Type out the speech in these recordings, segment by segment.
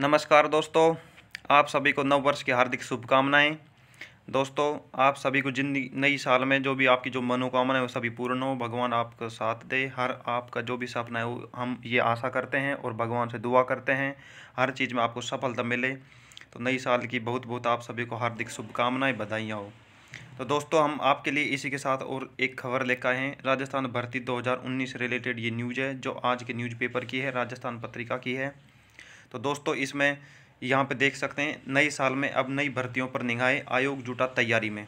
नमस्कार दोस्तों आप सभी को नव वर्ष की हार्दिक शुभकामनाएं दोस्तों आप सभी को जिंदगी नई साल में जो भी आपकी जो मनोकामना है वो सभी पूर्ण हो भगवान आपका साथ दे हर आपका जो भी सपना है वो हम ये आशा करते हैं और भगवान से दुआ करते हैं हर चीज़ में आपको सफलता मिले तो नई साल की बहुत बहुत आप सभी को हार्दिक शुभकामनाएँ बधाइयाँ हो तो दोस्तों हम आपके लिए इसी के साथ और एक खबर लेकर आए हैं राजस्थान भर्ती 2019 से रिलेटेड ये न्यूज़ है जो आज के न्यूज़पेपर की है राजस्थान पत्रिका की है तो दोस्तों इसमें यहाँ पे देख सकते हैं नए साल में अब नई भर्तियों पर निगाहें आयोग जुटा तैयारी में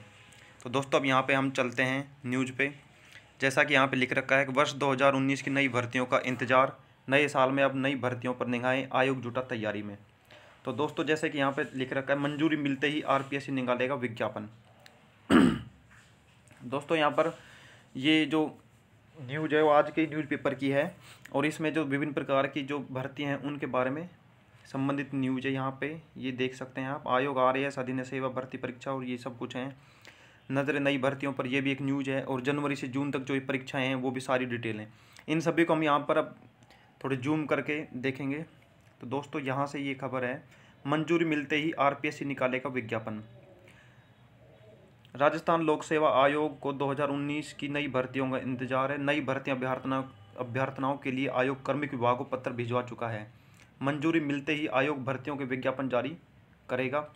तो दोस्तों अब यहाँ पे हम चलते हैं न्यूज पे जैसा कि यहाँ पे लिख रखा है कि वर्ष 2019 की नई भर्तियों का इंतजार नए साल में अब नई भर्तियों पर निगाहें आयोग जुटा तैयारी में तो दोस्तों जैसे कि यहाँ पर लिख रखा है मंजूरी मिलते ही आर निकालेगा विज्ञापन दोस्तों यहाँ पर ये जो न्यूज है वो आज के न्यूज़पेपर की है और इसमें जो विभिन्न प्रकार की जो भर्ती हैं उनके बारे में संबंधित न्यूज है यहाँ पे ये देख सकते हैं आप आयोग आ रहे हैं अधीन सेवा भर्ती परीक्षा और ये सब कुछ हैं नजर नई भर्तियों पर यह भी एक न्यूज है और जनवरी से जून तक जो ये परीक्षाएँ हैं वो भी सारी डिटेल हैं इन सभी को हम यहाँ पर अब थोड़े जूम करके देखेंगे तो दोस्तों यहाँ से ये खबर है मंजूरी मिलते ही आर निकाले का विज्ञापन राजस्थान लोक सेवा आयोग को 2019 की नई भर्तियों का इंतजार है नई भर्ती अभ्यर्थना अभ्यर्थनाओं के लिए आयोग कर्मिक विभाग को पत्र भिजवा चुका है मंजूरी मिलते ही आयोग भर्तियों के विज्ञापन जारी करेगा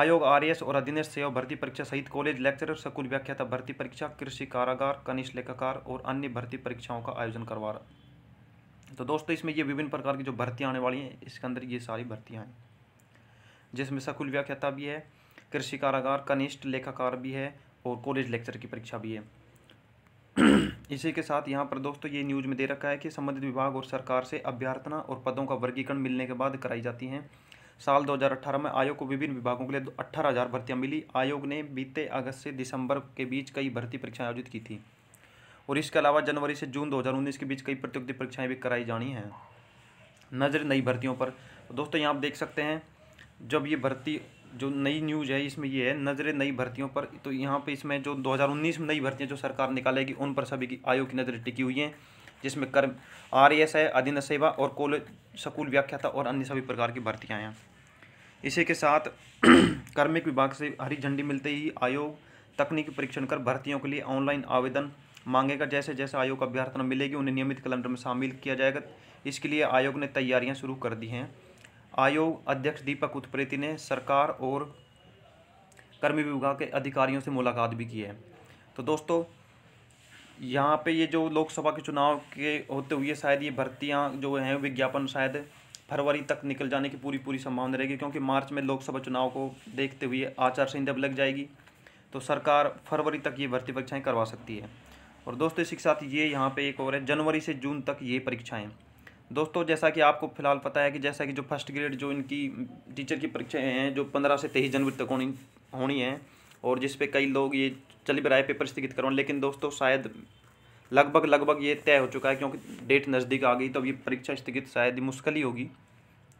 आयोग आरएएस और अधीनस्थ सेवा भर्ती परीक्षा सहित कॉलेज लेक्चरर स्कूल व्याख्याता भर्ती परीक्षा कृषि कारागार कनिष्ठ लेखाकार और अन्य भर्ती परीक्षाओं का आयोजन करवा रहा तो दोस्तों इसमें ये विभिन्न प्रकार की जो भर्तियाँ आने वाली हैं इसके अंदर ये सारी भर्तियाँ हैं जिसमें स्कूल व्याख्याता भी है कृषि कारागार कनिष्ठ लेखाकार भी है और कॉलेज लेक्चर की परीक्षा भी है इसी के साथ यहाँ पर दोस्तों ये न्यूज़ में दे रखा है कि संबंधित विभाग और सरकार से अभ्यर्थना और पदों का वर्गीकरण मिलने के बाद कराई जाती हैं साल 2018 में आयोग को विभिन्न विभागों के लिए अट्ठारह हज़ार भर्तियाँ मिली आयोग ने बीते अगस्त से दिसंबर के बीच कई भर्ती परीक्षाएं आयोजित की थी और इसके अलावा जनवरी से जून 2019 के बीच कई प्रतियोगी परीक्षाएं भी कराई जानी हैं नज़र नई भर्तियों पर तो दोस्तों यहाँ आप देख सकते हैं जब ये भर्ती जो नई न्यूज़ है इसमें ये है नज़रें नई भर्तियों पर तो यहाँ पे इसमें जो 2019 में नई भर्तियाँ जो सरकार निकालेगी उन पर सभी की आयोग की नज़रें टिकी हुई हैं जिसमें कर्म आर एस है अधीन सेवा और कॉलेज स्कूल व्याख्याता और अन्य सभी प्रकार की भर्तियाँ हैं इसी के साथ कर्मिक विभाग से हरी झंडी मिलते ही आयोग तकनीकी परीक्षण कर भर्तियों के लिए ऑनलाइन आवेदन मांगेगा जैसे जैसे आयोग अभ्यर्थना मिलेगी उन्हें नियमित कैलेंडर में शामिल किया जाएगा इसके लिए आयोग ने तैयारियां शुरू कर दी हैं आयोग अध्यक्ष दीपक उत्प्रेती ने सरकार और कर्मी विभाग के अधिकारियों से मुलाकात भी की है तो दोस्तों यहाँ पे ये जो लोकसभा के चुनाव के होते हुए शायद ये भर्तियाँ जो हैं विज्ञापन शायद फरवरी तक निकल जाने की पूरी पूरी संभावना रहेगी क्योंकि मार्च में लोकसभा चुनाव को देखते हुए आचार संहिता लग जाएगी तो सरकार फरवरी तक ये भर्ती परीक्षाएँ करवा सकती है और दोस्तों इसी के साथ ये यहाँ पे एक और है जनवरी से जून तक ये परीक्षाएँ दोस्तों जैसा कि आपको फिलहाल पता है कि जैसा कि जो फर्स्ट ग्रेड जो इनकी टीचर की परीक्षाएं हैं जो पंद्रह से तेईस जनवरी तक होनी होनी है और जिसपे कई लोग ये चली भी पेपर स्थगित करवाने लेकिन दोस्तों शायद लगभग लगभग ये तय हो चुका है क्योंकि डेट नज़दीक आ गई तो अब ये परीक्षा स्थगित शायद ही मुश्किल ही होगी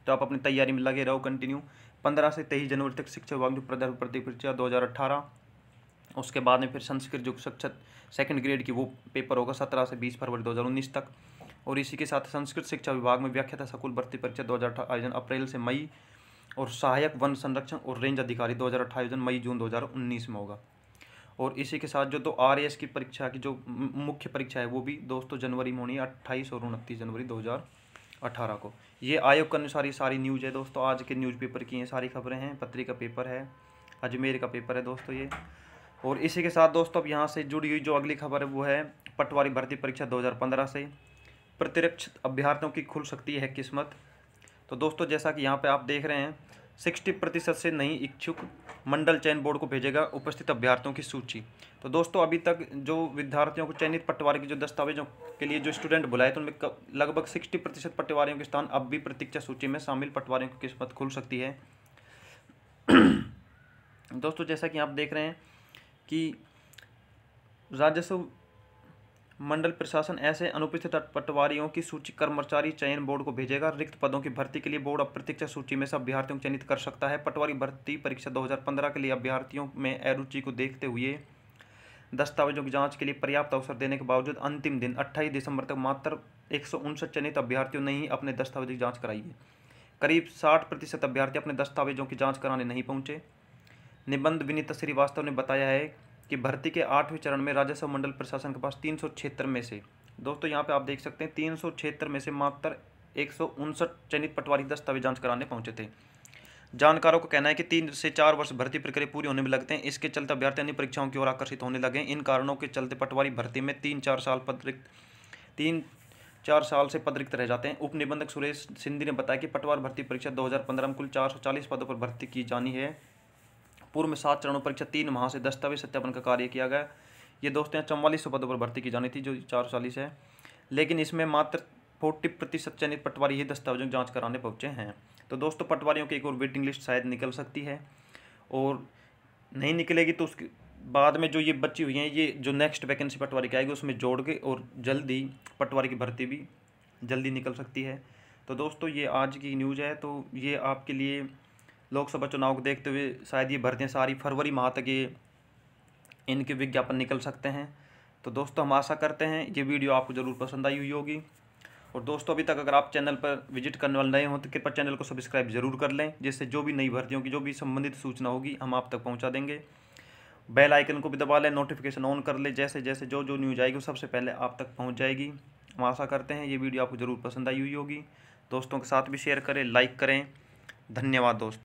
तो आप अपनी तैयारी में लगे रहो कंटिन्यू पंद्रह से तेईस जनवरी तक शिक्षा विभाग जो प्रदर्भ प्रति परीक्षा दो हज़ार अट्ठारह उसके बाद में फिर संस्कृत जो शिक्षक सेकेंड ग्रेड की वो पेपर होगा सत्रह से बीस फरवरी दो हज़ार उन्नीस तक और इसी के साथ संस्कृत शिक्षा विभाग में व्याख्याता स्कूल भर्ती परीक्षा दो आयोजन अप्रैल से मई और सहायक वन संरक्षण और रेंज अधिकारी दो आयोजन मई जून दो में होगा और इसी के साथ जो दो आर की परीक्षा की जो मुख्य परीक्षा है वो भी दोस्तों जनवरी में होनी है अट्ठाईस और उनतीस जनवरी दो अठारह को ये आयोग के अनुसार ये सारी न्यूज़ है दोस्तों आज के न्यूज़पेपर की ये सारी खबरें हैं पत्रिका पेपर है अजमेर का पेपर है दोस्तों ये और इसी के साथ दोस्तों अब यहाँ से जुड़ी हुई जो अगली खबर है वो है पटवारी भर्ती परीक्षा 2015 से प्रतिरक्षित अभ्यर्थियों की खुल सकती है किस्मत तो दोस्तों जैसा कि यहाँ पे आप देख रहे हैं सिक्सटी प्रतिशत से नहीं इच्छुक मंडल चयन बोर्ड को भेजेगा उपस्थित अभ्यर्थियों की सूची तो दोस्तों अभी तक जो विद्यार्थियों को चयनित पटवारी की जो दस्तावेजों के लिए जो स्टूडेंट बुलाए तो उनमें लगभग सिक्सटी प्रतिशत पटवारियों के स्थान अब भी प्रतीक्षा सूची में शामिल पटवारियों की किस्मत खुल सकती है दोस्तों जैसा कि आप देख रहे हैं कि राजस्व मंडल प्रशासन ऐसे अनुपस्थित पटवारियों की सूची कर्मचारी चयन बोर्ड को भेजेगा रिक्त पदों की भर्ती के लिए बोर्ड अब प्रतीक्षा सूची में से अभ्यर्थियों को चयनित कर सकता है पटवारी भर्ती परीक्षा 2015 के लिए अभ्यर्थियों में अरुचि को देखते हुए दस्तावेजों की जांच के लिए पर्याप्त अवसर देने के बावजूद अंतिम दिन अट्ठाईस दिसंबर तक मात्र एक चयनित अभ्यर्थियों ने ही अपने दस्तावेजों की जाँच कराई है करीब साठ प्रतिशत अभ्यर्थी अपने दस्तावेजों की जाँच कराने नहीं पहुँचे निबंध विनीत श्रीवास्तव ने बताया है कि भर्ती के आठवें चरण में राजस्व मंडल प्रशासन के पास तीन सौ क्षेत्र में से दोस्तों यहाँ पे आप देख सकते हैं तीन सौ क्षेत्र में से मात्र एक सौ उनसठ चयनित पटवारी दस्तावेज जांच कराने पहुंचे थे जानकारों का कहना है कि तीन से चार वर्ष भर्ती प्रक्रिया पूरी होने में लगते हैं इसके चलते अभ्यर्थी अन्य परीक्षाओं की ओर आकर्षित होने लगे इन कारणों के चलते पटवारी भर्ती में तीन चार साल पद रिक्त तीन चार साल से पद रिक्त रह जाते हैं उप निबंधक सुरेश सिंधी ने बताया कि पटवार भर्ती परीक्षा 2015 में कुल 440 पदों पर भर्ती की जानी है पूर्व में सात चरणों परीक्षा तीन माह से दस्तावेज सत्यापन का कार्य किया गया ये दोस्तों चौवालीस सौ पदों पर भर्ती की जानी थी जो चार चालीस है लेकिन इसमें मात्र फोर्टी प्रतिशत चयनित पटवारी ही दस्तावेजों की जाँच कराने पहुँचे हैं तो दोस्तों पटवारियों की एक और वेटिंग लिस्ट शायद निकल सकती है और नहीं निकलेगी तो उसके बाद में जो ये बची हुई हैं ये जो नेक्स्ट वैकेंसी पटवारी की आएगी उसमें जोड़ के और जल्दी पटवारी की भर्ती भी जल्दी निकल सकती है तो दोस्तों ये आज की न्यूज़ है तो ये आपके लिए लोकसभा चुनाव को देखते हुए शायद ये भर्तियाँ सारी फरवरी माह तक ये इनके विज्ञापन निकल सकते हैं तो दोस्तों हम आशा करते हैं ये वीडियो आपको ज़रूर पसंद आई हुई होगी और दोस्तों अभी तक अगर आप चैनल पर विजिट करने वाले नए हों तो कृपया चैनल को सब्सक्राइब जरूर कर लें जिससे जो भी नई भर्तियों की जो भी संबंधित सूचना होगी हम आप तक पहुँचा देंगे बेल आइकन को भी दबा लें नोटिफिकेशन ऑन कर लें जैसे जैसे जो जो न्यूज आएगी सबसे पहले आप तक पहुँच जाएगी हम आशा करते हैं ये वीडियो आपको ज़रूर पसंद आई हुई होगी दोस्तों के साथ भी शेयर करें लाइक करें धन्यवाद दोस्तों